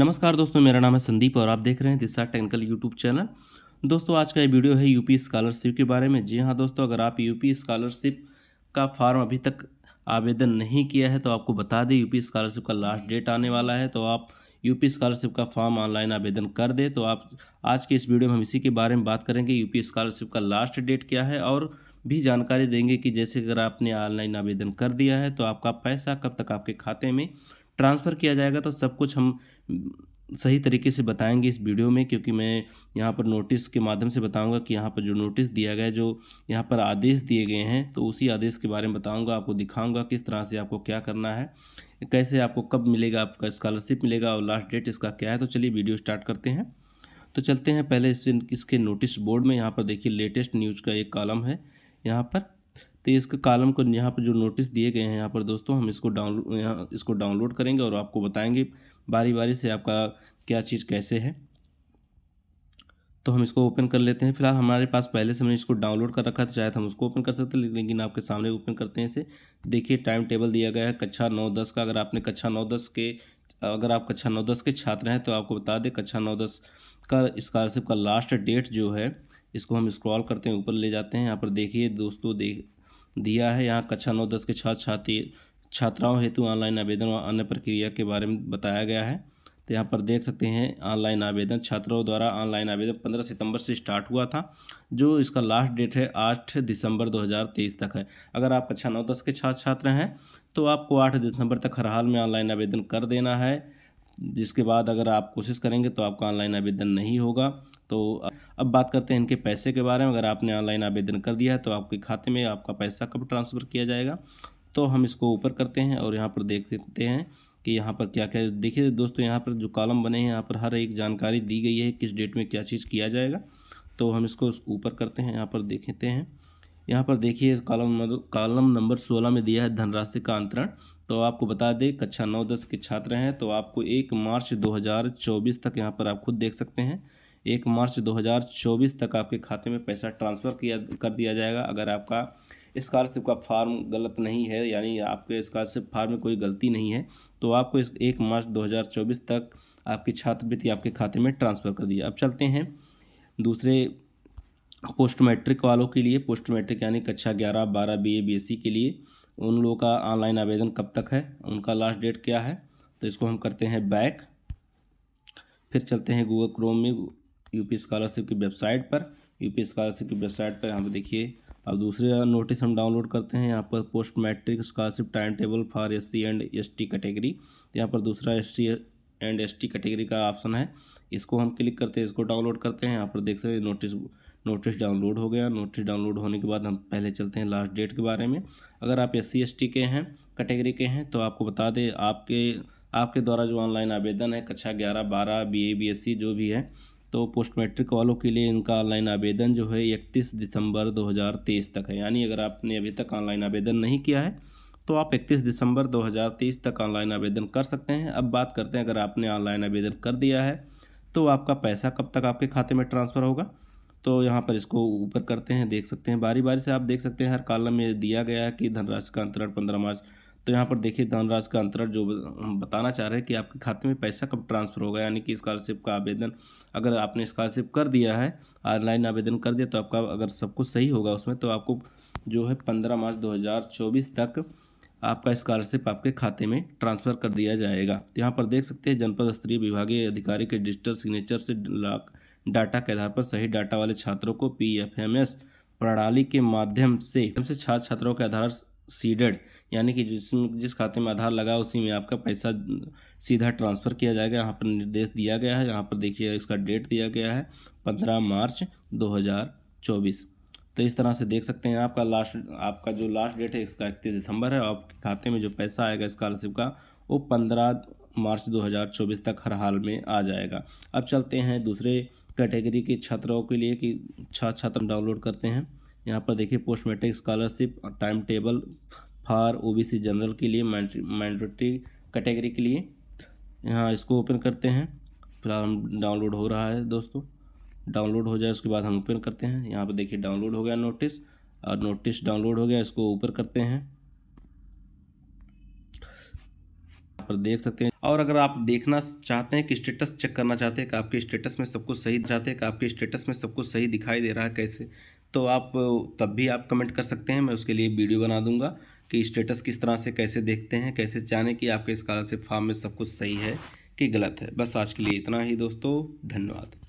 नमस्कार दोस्तों मेरा नाम है संदीप और आप देख रहे हैं दिशा टेक्निकल यूट्यूब चैनल दोस्तों आज का ये वीडियो है यूपी स्कॉलरशिप के बारे में जी हाँ दोस्तों अगर आप यूपी स्कॉलरशिप का फॉर्म अभी तक आवेदन नहीं किया है तो आपको बता दें यूपी स्कॉलरशिप का लास्ट डेट आने वाला है तो आप यूपी स्कॉलरशिप का फॉर्म ऑनलाइन आवेदन कर दे तो आप आज के इस वीडियो में हम इसी के बारे में बात करेंगे यूपी स्कॉलरशिप का लास्ट डेट क्या है और भी जानकारी देंगे कि जैसे अगर आपने ऑनलाइन आवेदन कर दिया है तो आपका पैसा कब तक आपके खाते में ट्रांसफ़र किया जाएगा तो सब कुछ हम सही तरीके से बताएंगे इस वीडियो में क्योंकि मैं यहाँ पर नोटिस के माध्यम से बताऊंगा कि यहाँ पर जो नोटिस दिया गया है जो यहाँ पर आदेश दिए गए हैं तो उसी आदेश के बारे में बताऊंगा आपको दिखाऊंगा किस तरह से आपको क्या करना है कैसे आपको कब मिलेगा आपका स्कॉलरशिप मिलेगा और लास्ट डेट इसका क्या है तो चलिए वीडियो स्टार्ट करते हैं तो चलते हैं पहले इस इसके नोटिस बोर्ड में यहाँ पर देखिए लेटेस्ट न्यूज का एक कॉलम है यहाँ पर तो इसके कॉलम को यहाँ पर जो नोटिस दिए गए हैं यहाँ पर दोस्तों हम इसको डाउनलोड यहाँ इसको डाउनलोड करेंगे और आपको बताएंगे बारी बारी से आपका क्या चीज़ कैसे है तो हम इसको ओपन कर लेते हैं फिलहाल हमारे पास पहले से मैंने इसको डाउनलोड कर रखा था शायद हम उसको ओपन कर सकते हैं लेकिन आपके सामने ओपन करते हैं इसे देखिए टाइम टेबल दिया गया है कक्षा नौ दस का अगर आपने कक्षा नौ दस के अगर आप कक्षा नौ दस के छात्र हैं तो आपको बता दें कक्षा नौ दस का स्कॉलरशिप का लास्ट डेट जो है इसको हम स्क्रॉल करते हैं ऊपर ले जाते हैं यहाँ पर देखिए दोस्तों देख दिया है यहाँ कक्षा नौ दस के छात्र छात्री छात्राओं हेतु ऑनलाइन आवेदन व अन्य प्रक्रिया के बारे में बताया गया है तो यहाँ पर देख सकते हैं ऑनलाइन आवेदन छात्रों द्वारा ऑनलाइन आवेदन 15 सितंबर से स्टार्ट हुआ था जो इसका लास्ट डेट है 8 दिसंबर 2023 तक है अगर आप कक्षा अच्छा नौ दस के छात्र छात्र हैं तो आपको 8 दिसंबर तक हर हाल में ऑनलाइन आवेदन कर देना है जिसके बाद अगर आप कोशिश करेंगे तो आपका ऑनलाइन आवेदन नहीं होगा तो अब बात करते हैं इनके पैसे के बारे में अगर आपने ऑनलाइन आवेदन कर दिया है तो आपके खाते में आपका पैसा कब ट्रांसफ़र किया जाएगा तो हम इसको ऊपर करते हैं और यहाँ पर देख देते हैं कि यहाँ पर क्या क्या देखिए दोस्तों यहाँ पर जो कॉलम बने हैं यहाँ पर हर एक जानकारी दी गई है किस डेट में क्या चीज़ किया जाएगा तो हम इसको ऊपर करते हैं यहाँ पर देखते हैं यहाँ पर देखिए कॉलम कॉलम नंबर सोलह में दिया है धनराशि का अंतरण तो आपको बता दें कक्षा नौ दस के छात्र हैं तो आपको एक मार्च चौबीस तक यहाँ पर आप खुद देख सकते हैं एक मार्च चौबीस तक आपके खाते में पैसा ट्रांसफ़र किया कर दिया जाएगा अगर आपका स्कॉलरशिप का फार्म गलत नहीं है यानी आपके स्कॉलरशिप फार्म में कोई गलती नहीं है तो आपको इस एक मार्च 2024 तक आपकी छात्रवृत्ति आपके खाते में ट्रांसफ़र कर दी अब चलते हैं दूसरे पोस्ट मैट्रिक वालों के लिए पोस्ट मैट्रिक यानी कक्षा ग्यारह बारह B A B S C के लिए उन लोगों का ऑनलाइन आवेदन कब तक है उनका लास्ट डेट क्या है तो इसको हम करते हैं बैक फिर चलते हैं गूगल क्रोम में यूपी स्कॉलरशिप की वेबसाइट पर यूपी स्कॉलरशिप की वेबसाइट पर यहाँ पर देखिए अब दूसरे नोटिस हम डाउनलोड करते हैं यहाँ पर post matric scholarship time table for S C and S T category तो यहाँ पर दूसरा S T and S T category का ऑप्शन है इसको हम क्लिक करते हैं इसको डाउनलोड करते हैं यहाँ पर देख सकते नोटिस नोटिस डाउनलोड हो गया नोटिस डाउनलोड होने के बाद हम पहले चलते हैं लास्ट डेट के बारे में अगर आप एस सी के हैं कैटेगरी के हैं तो आपको बता दें आपके आपके द्वारा जो ऑनलाइन आवेदन है कक्षा ग्यारह बारह B A B S C जो भी है तो पोस्ट मैट्रिक वालों के लिए इनका ऑनलाइन आवेदन जो है इकतीस दिसंबर 2023 तक है यानी अगर आपने अभी तक ऑनलाइन आवेदन नहीं किया है तो आप इकतीस दिसंबर 2023 तक ऑनलाइन आवेदन कर सकते हैं अब बात करते हैं अगर आपने ऑनलाइन आवेदन कर दिया है तो आपका पैसा कब तक आपके खाते में ट्रांसफ़र होगा तो यहाँ पर इसको ऊपर करते हैं देख सकते हैं बारी बारी से आप देख सकते हैं हर कॉलम में दिया गया है कि धनराशि का अंतरण पंद्रह मार्च तो यहाँ पर देखिए धनराशि का अंतर जो बताना चाह रहे हैं कि आपके खाते में पैसा कब ट्रांसफ़र होगा यानी कि स्कॉलरशिप का आवेदन अगर आपने स्कॉलरशिप कर दिया है ऑनलाइन आवेदन कर दिया तो आपका अगर सब कुछ सही होगा उसमें तो आपको जो है पंद्रह मार्च दो तक आपका स्कॉलरशिप आपके खाते में ट्रांसफ़र कर दिया जाएगा तो यहाँ पर देख सकते हैं जनपद स्तरीय विभागीय अधिकारी के डिजिटल सिग्नेचर से डाटा के आधार पर सही डाटा वाले छात्रों को पी प्रणाली के माध्यम से छात्र छात्रों के आधार सीडेड यानी कि जिस जिस खाते में आधार लगा उसी में आपका पैसा सीधा ट्रांसफ़र किया जाएगा यहाँ पर निर्देश दिया गया है यहाँ पर देखिए इसका डेट दिया गया है पंद्रह मार्च दो हज़ार चौबीस तो इस तरह से देख सकते हैं आपका लास्ट आपका जो लास्ट डेट है इसका इकतीस दिसंबर है आपके खाते में जो पैसा आएगा स्कॉलरशिप का वो पंद्रह मार्च 2024 तक हर हाल में आ जाएगा अब चलते हैं दूसरे कैटेगरी के छात्रों के लिए कि छात्र छात्र डाउनलोड करते हैं यहाँ पर देखिए पोस्ट मेट्रिक स्कॉलरशिप और time table for O general के लिए मैंडेटरी कैटेगरी के लिए यहाँ इसको ओपन करते हैं फिलहाल हम डाउनलोड हो रहा है दोस्तों डाउनलोड हो जाए उसके बाद हम ओपन करते हैं यहाँ पर देखिए डाउनलोड हो गया नोटिस और नोटिस डाउनलोड हो गया इसको ऊपर करते हैं पर देख सकते हैं और अगर आप देखना चाहते हैं कि स्टेटस चेक करना चाहते हैं कि आपके स्टेटस में सब कुछ सही चाहते हैं कि आपके स्टेटस में सब कुछ सही दिखाई दे रहा है कैसे तो आप तब भी आप कमेंट कर सकते हैं मैं उसके लिए वीडियो बना दूंगा कि स्टेटस किस तरह से कैसे देखते हैं कैसे जाने कि आपके स्कॉलरशिप फॉर्म में सब कुछ सही है कि गलत है बस आज के लिए इतना ही दोस्तों धन्यवाद